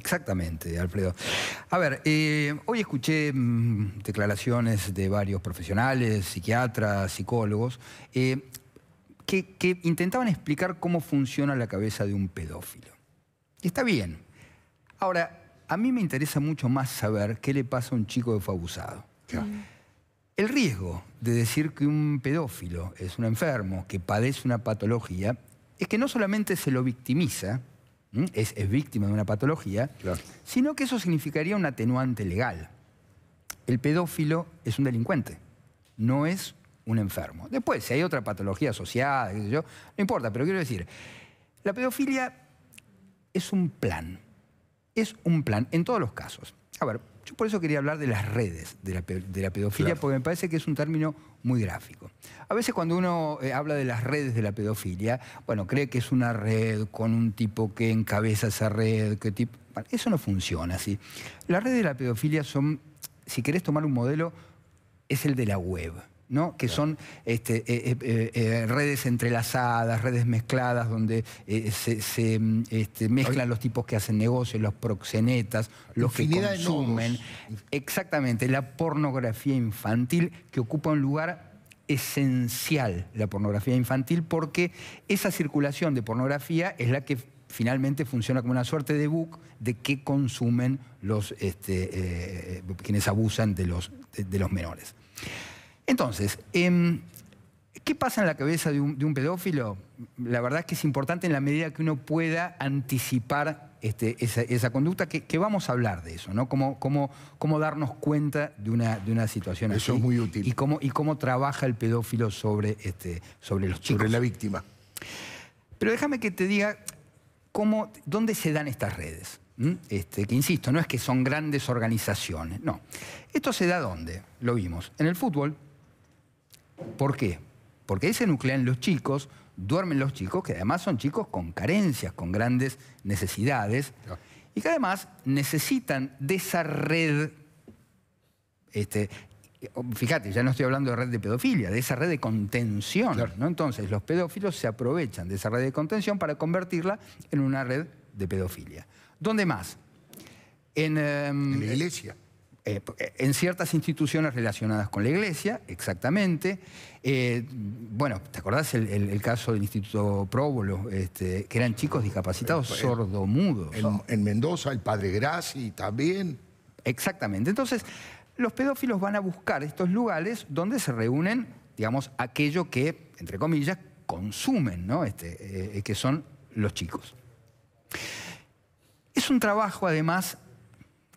Exactamente, Alfredo. A ver, eh, hoy escuché mm, declaraciones de varios profesionales, psiquiatras, psicólogos, eh, que, intentaban explicar cómo funciona la cabeza de un pedófilo. Y está bien. Ahora, a mí me interesa mucho más saber qué le pasa a un chico que fue abusado. Mm. El riesgo de decir que un pedófilo es un enfermo, que padece una patología, es que no solamente se lo victimiza, es, víctima de una patología, sino que eso significaría un atenuante legal. El pedófilo es un delincuente, no es un enfermo. Después, si hay otra patología asociada, yo, no importa, pero quiero decir, la pedofilia es un plan, es un plan en todos los casos. A ver, yo por eso quería hablar de las redes de la, pedofilia, porque me parece que es un término muy gráfico. A veces cuando uno eh, habla de las redes de la pedofilia, bueno, cree que es una red con un tipo que encabeza esa red, que tipo... eso no funciona así. Las redes de la pedofilia son, si querés tomar un modelo, es el de la web que son este, eh, eh, eh, redes entrelazadas, redes mezcladas, donde se, mm, este, mezclan los tipos que hacen negocios, los proxenetas, los que consumen. Exactamente, la pornografía infantil que ocupa un lugar esencial, la pornografía infantil, porque esa circulación de pornografía es la que finalmente funciona como una suerte de book de qué consumen los, este, quienes abusan de los menores. Entonces, em, ¿qué pasa en la cabeza de un, pedófilo? La verdad es que es importante en la medida que uno pueda anticipar este, esa, conducta, que, vamos a hablar de eso, ¿no? Cómo, darnos cuenta de una, situación así. Eso es muy útil. Y cómo, trabaja el pedófilo sobre, este, los chicos. Sobre la víctima. Pero déjame que te diga cómo, dónde se dan estas redes. Este, que insisto, no es que son grandes organizaciones, no. ¿Esto se da dónde? Lo vimos. En el fútbol, ¿Por qué? Porque ahí se nuclean los chicos, duermen los chicos, que además son chicos con carencias, con grandes necesidades, y que además necesitan de esa red, este, fíjate, ya no estoy hablando de red de pedofilia, de esa red de contención. ¿no? Entonces, los pedófilos se aprovechan de esa red de contención para convertirla en una red de pedofilia. ¿Dónde más? en em, la iglesia. Eh, en ciertas instituciones relacionadas con la iglesia, exactamente. Eh, bueno, ¿te acordás el, caso del Instituto Próbolo? Este, que eran chicos discapacitados sordomudos. En, Mendoza, el Padre Graci también. Exactamente. Entonces, los pedófilos van a buscar estos lugares donde se reúnen, digamos, aquello que, entre comillas, consumen, ¿no? Este, eh, que son los chicos. Es un trabajo, además,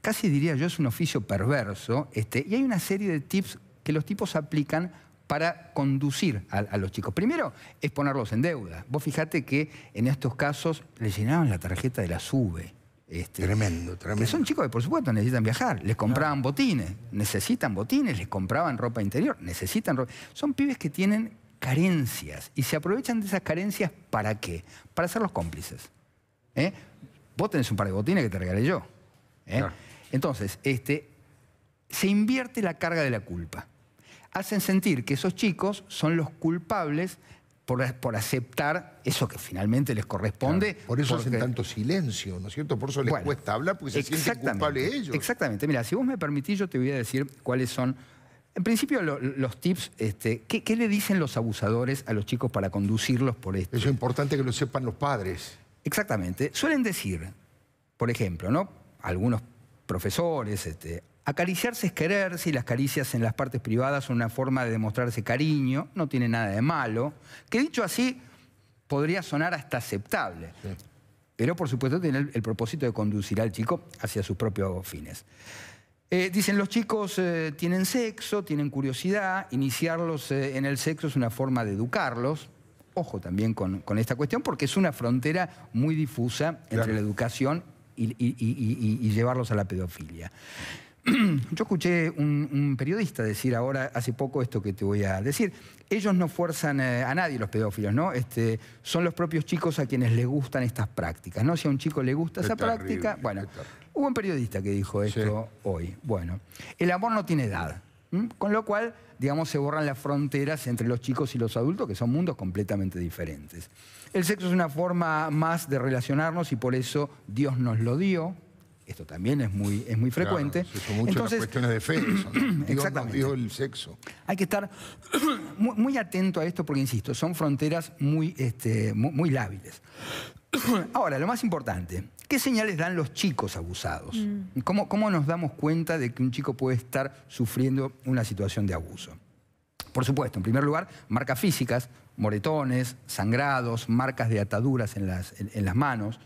casi diría yo es un oficio perverso, este, y hay una serie de tips que los tipos aplican para conducir a, los chicos. Primero es ponerlos en deuda. Vos fijate que en estos casos les llenaban la tarjeta de la SUBE. tremendo, este, tremendo. Que son chicos que por supuesto necesitan viajar, les compraban botines, necesitan botines, les compraban ropa interior, necesitan ropa. Son pibes que tienen carencias y se aprovechan de esas carencias para qué? Para ser los cómplices. ¿Eh? Vos tenés un par de botines que te regalé yo. ¿eh? Entonces, este, se invierte la carga de la culpa. Hacen sentir que esos chicos son los culpables por, por aceptar eso que finalmente les corresponde. por eso hacen tanto silencio, ¿no es cierto? Por eso les cuesta hablar porque se sienten culpables ellos. Exactamente. Mira, si vos me permitís, yo te voy a decir cuáles son en principio, los tips, este, ¿qué, le dicen los abusadores a los chicos para conducirlos por esto? es importante que lo sepan los padres. Exactamente. Suelen decir, por ejemplo, ¿no? Algunos profesores. Este, acariciarse es quererse y las caricias en las partes privadas son una forma de demostrarse cariño, no tiene nada de malo, que dicho así podría sonar hasta aceptable. Pero por supuesto tiene el, propósito de conducir al chico hacia sus propios fines. Eh, dicen los chicos eh, tienen sexo, tienen curiosidad, iniciarlos eh, en el sexo es una forma de educarlos, ojo también con, esta cuestión, porque es una frontera muy difusa entre la educación y, llevarlos a la pedofilia. Yo escuché un, periodista decir ahora, hace poco, esto que te voy a decir. Ellos no fuerzan eh, a nadie, los pedófilos, ¿no? Este, son los propios chicos a quienes les gustan estas prácticas, ¿no? Si a un chico le gusta esa práctica. Bueno, hubo un periodista que dijo esto hoy. Bueno, el amor no tiene edad. ¿Mm? Con lo cual, digamos, se borran las fronteras entre los chicos y los adultos, que son mundos completamente diferentes. El sexo es una forma más de relacionarnos y por eso Dios nos lo dio. Esto también es muy, es muy frecuente. son muchas cuestiones de fe. Dios nos dio el sexo. Hay que estar muy, atento a esto porque, insisto, son fronteras muy, este, muy, muy lábiles. Ahora, lo más importante, ¿qué señales dan los chicos abusados? Mm. ¿Cómo, nos damos cuenta de que un chico puede estar sufriendo una situación de abuso? Por supuesto, en primer lugar, marcas físicas, moretones, sangrados, marcas de ataduras en las, en las, manos.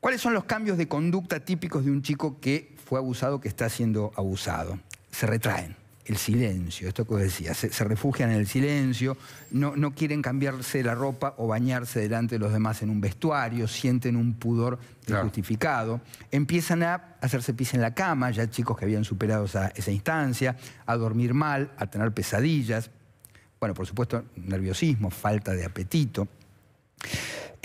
¿Cuáles son los cambios de conducta típicos de un chico que fue abusado, que está siendo abusado? Se retraen, el silencio, esto que os decía, se, refugian en el silencio, no, quieren cambiarse la ropa o bañarse delante de los demás en un vestuario, sienten un pudor justificado, empiezan a hacerse pis en la cama, ya chicos que habían superado esa instancia, a dormir mal, a tener pesadillas, bueno, por supuesto, nerviosismo, falta de apetito.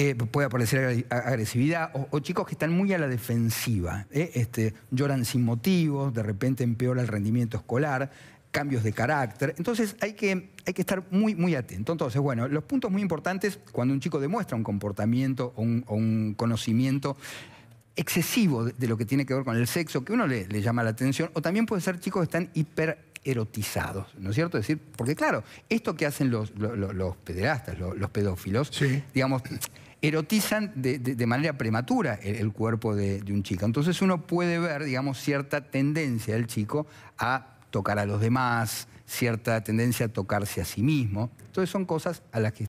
Eh, puede aparecer agresividad, o, chicos que están muy a la defensiva, ¿eh? este, lloran sin motivos, de repente empeora el rendimiento escolar, cambios de carácter. Entonces hay que, hay que estar muy, muy atento. Entonces, bueno, los puntos muy importantes cuando un chico demuestra un comportamiento o un, conocimiento excesivo de, lo que tiene que ver con el sexo, que uno le, llama la atención, o también puede ser chicos que están hiper erotizados, ¿no es cierto? decir, porque claro, esto que hacen los, pederastas, los, pedófilos, digamos, erotizan de, manera prematura el, cuerpo de, de un chico. Entonces uno puede ver, digamos, cierta tendencia del chico a tocar a los demás, cierta tendencia a tocarse a sí mismo. Entonces son cosas a las que